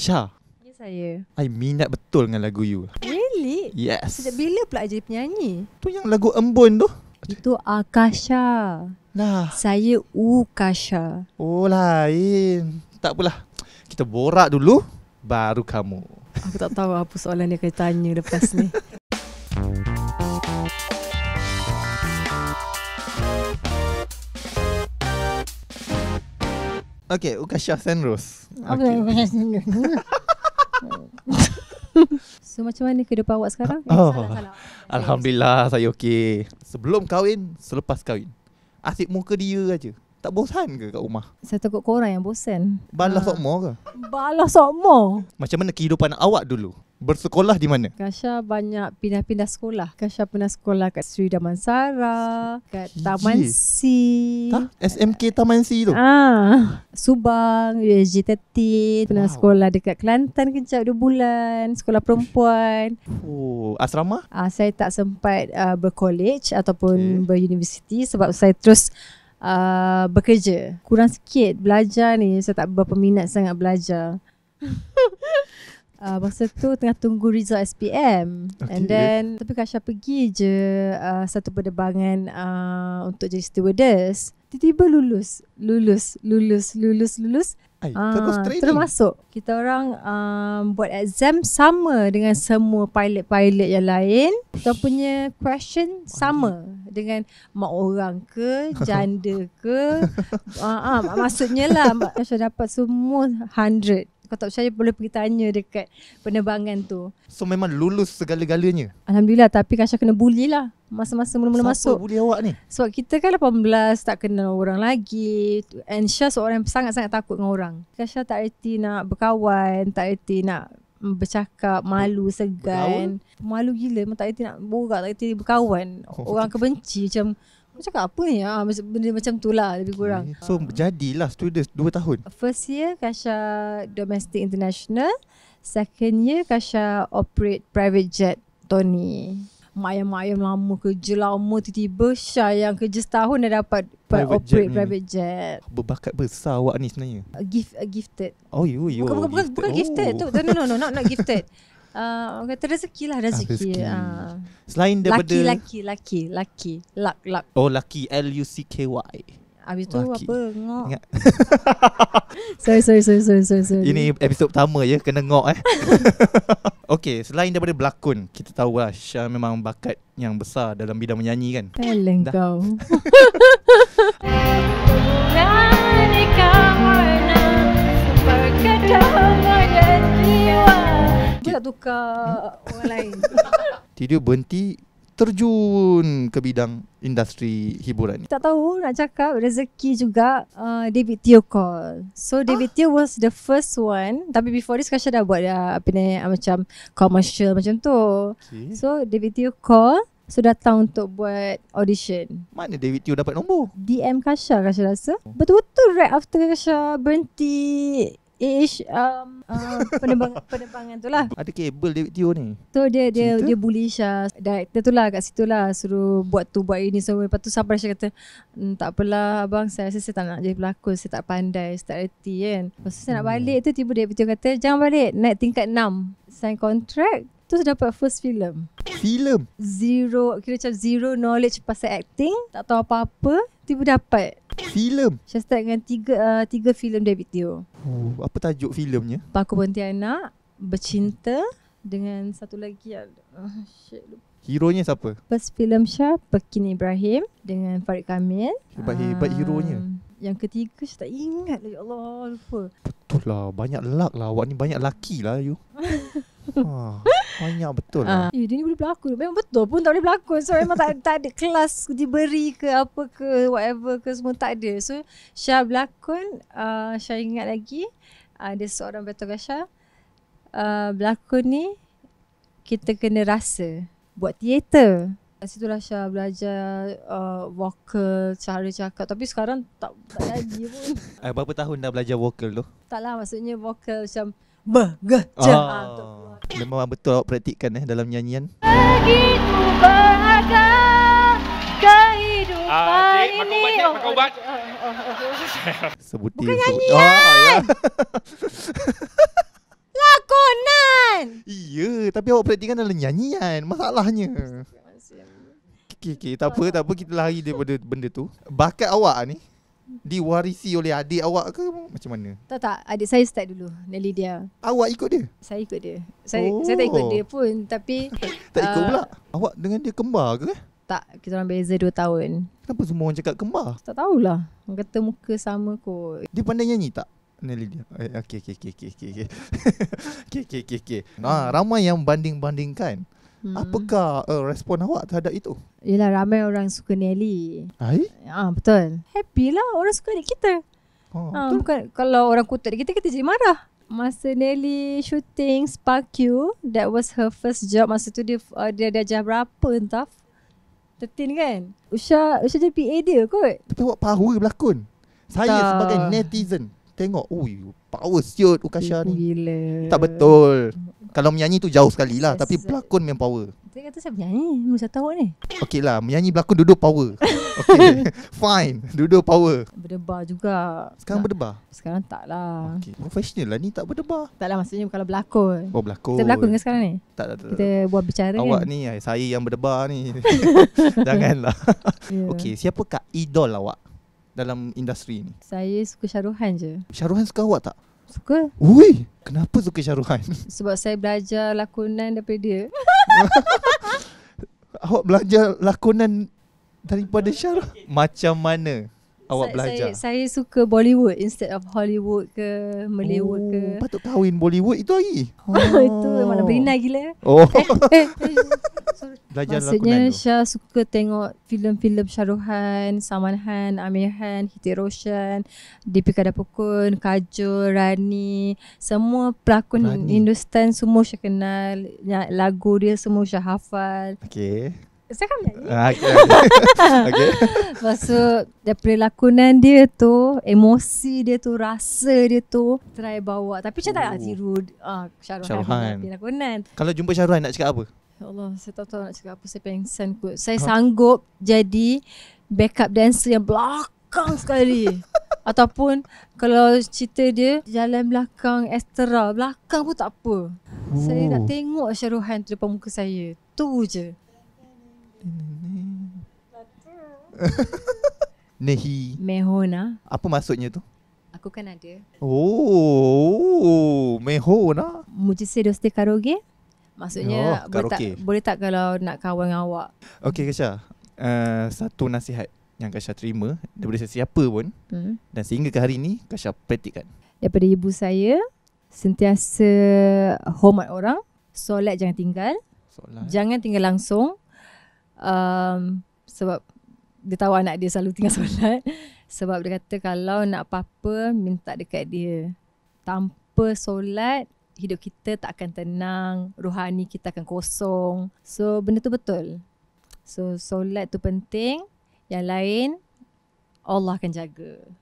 Syah. Ya saya. I minat betul dengan lagu you. Really? Yes. Sejak bila pula jadi penyanyi? Tu yang lagu embun tu. Itu Akasha. Nah. Saya Ukasha. Oh lain. Tak apalah. Kita borak dulu baru kamu. Aku tak tahu apa soalan dia kena tanya lepas ni. Okay, Ukasha Senros. Apa okay. yang macam sini? so macam mana kehidupan awak sekarang? oh. salah, salah. Alhamdulillah saya okey. Sebelum kahwin, selepas kahwin. Asyik muka dia aje. Tak bosan ke kat rumah? Saya takut korang yang bosan. Balas uh. Ah. sokmo ke? Balas sokmo? Macam mana kehidupan awak dulu? bersekolah di mana? Kasha banyak pindah-pindah sekolah. Kasha pernah sekolah kat Sri Damansara, kat Taman Ye. C. Ta? SMK Taman C tu? Ah, Subang, USG 13. Pernah wow. sekolah dekat Kelantan kejap 2 bulan. Sekolah perempuan. Oh, asrama? Ah, saya tak sempat uh, ah, berkolej ataupun okay. beruniversiti sebab saya terus uh, bekerja. Kurang sikit belajar ni. Saya tak berapa minat sangat belajar. Uh, masa tu tengah tunggu result SPM okay. And then Tapi Kasha pergi je uh, Satu perdebangan uh, ah, Untuk jadi stewardess Tiba-tiba lulus Lulus Lulus Lulus Lulus Ay, uh, Terus Kita orang um, Buat exam sama Dengan semua pilot-pilot yang lain Kita punya question Sama Dengan Mak orang ke Janda ke uh, uh, Maksudnya lah Kasha dapat semua hundred kau tak percaya boleh pergi tanya dekat penerbangan tu. So memang lulus segala-galanya? Alhamdulillah tapi Kasha kena bully lah masa-masa mula-mula masuk. Siapa bully awak ni? Sebab kita kan 18 tak kenal orang lagi and Kasha seorang yang sangat-sangat takut dengan orang. Kasha tak reti nak berkawan, tak reti nak bercakap malu segan. Berkawan? Malu gila memang tak reti nak borak, tak reti berkawan. Oh. Orang akan macam Aku cakap apa ni ah, Benda macam tu lah Lebih okay. kurang So ah. jadilah students dua tahun First year Kasha Domestic International Second year Kasha operate private jet Tony Mayam-mayam lama kerja lama Tiba-tiba Syah yang kerja setahun Dah dapat private operate jet private jet Berbakat besar awak ni sebenarnya gift, a Gifted Oh you, you bukan, bukan, gifted. bukan, bukan, oh. tu. no, no, no, not, not gifted Uh, orang kata rezeki lah ah, rezeki. Ah, rezeki. Uh. Selain daripada lucky, lucky, lucky, lucky, luck, luck. Oh, lucky, L-U-C-K-Y. Abis tu lucky. apa? Ngok. Ingat. sorry, sorry, sorry, sorry, sorry, sorry. Ini episod pertama ya, kena ngok eh. okay, selain daripada berlakon, kita tahu lah Syah memang bakat yang besar dalam bidang menyanyi kan. Talent kau. tukar orang lain. Tidur berhenti terjun ke bidang industri hiburan. Tak tahu nak cakap rezeki juga uh, David Tio call. So David ah. Teo was the first one tapi before this Kasha dah buat dah apa ni ah, macam commercial macam tu. Okay. So David Tio call So datang untuk buat audition Mana David Tio dapat nombor? DM Kasha Kasha rasa Betul-betul right after Kasha berhenti ish um, uh, penerbang, penerbangan tu lah. Ada kabel dia video ni. So dia dia dia bully Isha. Uh, director tu lah kat situ lah suruh buat tu buat ini semua. lepas tu sampai Isha kata hmm, tak apalah abang saya rasa saya tak nak jadi pelakon. Saya tak pandai. Saya tak reti kan. Lepas tu saya nak hmm. balik tu tiba dia video kata jangan balik naik tingkat 6. Sign contract. Tu dapat first film. Film? Zero, kira macam zero knowledge pasal acting. Tak tahu apa-apa. Tiba dapat filem. Saya start dengan tiga uh, tiga filem David Teo. Uh, apa tajuk filemnya? Paku Pontianak, Bercinta dengan satu lagi yang uh, shit Hero-nya siapa? First film Shah, Pekin Ibrahim dengan Farid Kamil. Hebat, hebat ah, hero-nya. Yang ketiga saya tak ingat lah, ya Allah, lupa. Betul lah, banyak luck lah. Awak ni banyak lucky lah, you. ha. banyak betul lah. Ah. Eh, dia ni boleh berlakon. Memang betul pun tak boleh berlakon. So, memang tak, tak ada kelas diberi ke apa ke, whatever ke, semua tak ada. So, Syah berlakon, uh, ah, Syah ingat lagi, ada ah, uh, seorang Beto Gasha. Uh, berlakon ni, kita kena rasa. Buat teater. Kat situ lah Syah belajar uh, vokal, cara cakap. Tapi sekarang tak, lagi pun. Eh, berapa tahun dah belajar vokal tu? Tak lah, maksudnya vokal macam Bergeja oh. Ha, Memang betul awak praktikkan eh dalam nyanyian. Begitu berharga kehidupan uh, cik, ini. Ah, dia pakai ubat, cik, oh, oh, oh, Bukan nyanyian. Oh, ya. Lakonan. Iya, tapi awak praktikkan dalam nyanyian. Masalahnya. Okey, okay, tak apa, tak apa. Kita lari daripada benda tu. Bakat awak ni, diwarisi oleh adik awak ke macam mana? Tak tak, adik saya start dulu, Nelly dia. Awak ikut dia? Saya ikut dia. Saya oh. saya tak ikut dia pun tapi tak ikut pula. Uh, awak dengan dia kembar ke? Tak, kita orang beza 2 tahun. Kenapa semua orang cakap kembar? Tak tahulah. Orang kata muka sama kot. Dia pandai nyanyi tak? Nelly dia. Okey okey okey okey okey. okey okey okey Nah, ramai yang banding-bandingkan. Hmm. Apakah uh, respon awak terhadap itu? Yelah ramai orang suka Nelly. Hai? Ah ha, betul. Happy lah orang suka ni kita. Oh, ha, Bukan, kalau orang kutuk kita, kita jadi marah. Masa Nelly shooting Spark You, that was her first job. Masa tu dia uh, dia dah berapa entah. Tertin kan? Usha, Usha jadi PA dia kot. Tapi awak power berlakon. Saya tak. sebagai netizen tengok, ui, power siot Ukasha oh, ni. Gila. Tak betul. Kalau menyanyi tu jauh sekali lah tapi pelakon memang power. Saya kata saya menyanyi, Musa tahu ni. Okay lah, menyanyi pelakon duduk power. Okey, fine, duduk power. Berdebar juga. Sekarang tak. berdebar? Sekarang tak lah. Okay. Professional lah ni tak berdebar. Tak lah, maksudnya kalau berlakon. Oh, berlakon. Kita berlakon ke sekarang ni? Tak, tak, Kita buat bicara awak kan? Awak ni, eh, saya yang berdebar ni. Janganlah. Ya. Okey, Okay, siapakah idol awak? dalam industri ni? Saya suka Syaruhan je. Syaruhan suka awak tak? Suka. Ui, kenapa suka Syaruhan? Sebab saya belajar lakonan daripada dia. awak belajar lakonan daripada Syaruhan? Macam mana? awak saya, belajar? Saya, saya suka Bollywood instead of Hollywood ke Malaywood oh, ke. Patut kahwin Bollywood itu lagi. Oh. itu mana berina gila. Oh. Eh, eh, eh. Maksudnya Syah suka tengok filem-filem Shah Rukhan, Salman Khan, Amir Khan, Hiti Roshan, Deepika Dapukun, Kajur, Rani. Semua pelakon Rani. Hindustan semua Syah kenal. Ya, lagu dia semua Syah hafal. Okay. Saya kan menyanyi. Ah, okey. Maksud daripada lakonan dia tu, emosi dia tu, rasa dia tu, try bawa. Tapi macam oh. tak tiru uh, ah, Syaruhan. Kalau jumpa Syaruhan nak cakap apa? Ya Allah, saya tak tahu nak cakap apa. Saya pengsan kot. Saya ha. sanggup jadi backup dancer yang belakang sekali. Ataupun kalau cerita dia jalan belakang Estera, belakang pun tak apa. Oh. Saya nak oh. tengok Syaruhan tu depan muka saya. Tu je. Nehi. Mehona. Ah. Apa maksudnya tu? Aku kan ada. Oh, Mehona. Ah. Mujise doste karaoke. Maksudnya oh, boleh tak, boleh tak kalau nak kawan dengan awak? Okey, Kasha. Uh, eh, satu nasihat yang Kasha terima daripada sesiapa pun hmm. dan sehingga ke hari ini Kasha praktikkan. Daripada ibu saya, sentiasa hormat orang, solat jangan tinggal. Solat. Jangan tinggal langsung um, sebab dia tahu anak dia selalu tinggal solat sebab dia kata kalau nak apa-apa minta dekat dia tanpa solat hidup kita tak akan tenang rohani kita akan kosong so benda tu betul so solat tu penting yang lain Allah akan jaga